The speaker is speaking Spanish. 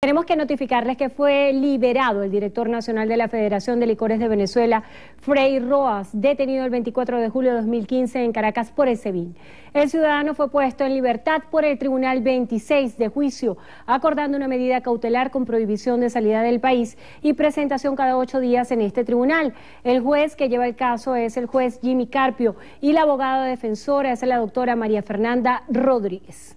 Tenemos que notificarles que fue liberado el director nacional de la Federación de Licores de Venezuela, Frey Roas, detenido el 24 de julio de 2015 en Caracas por el El ciudadano fue puesto en libertad por el Tribunal 26 de juicio, acordando una medida cautelar con prohibición de salida del país y presentación cada ocho días en este tribunal. El juez que lleva el caso es el juez Jimmy Carpio y la abogada defensora es la doctora María Fernanda Rodríguez.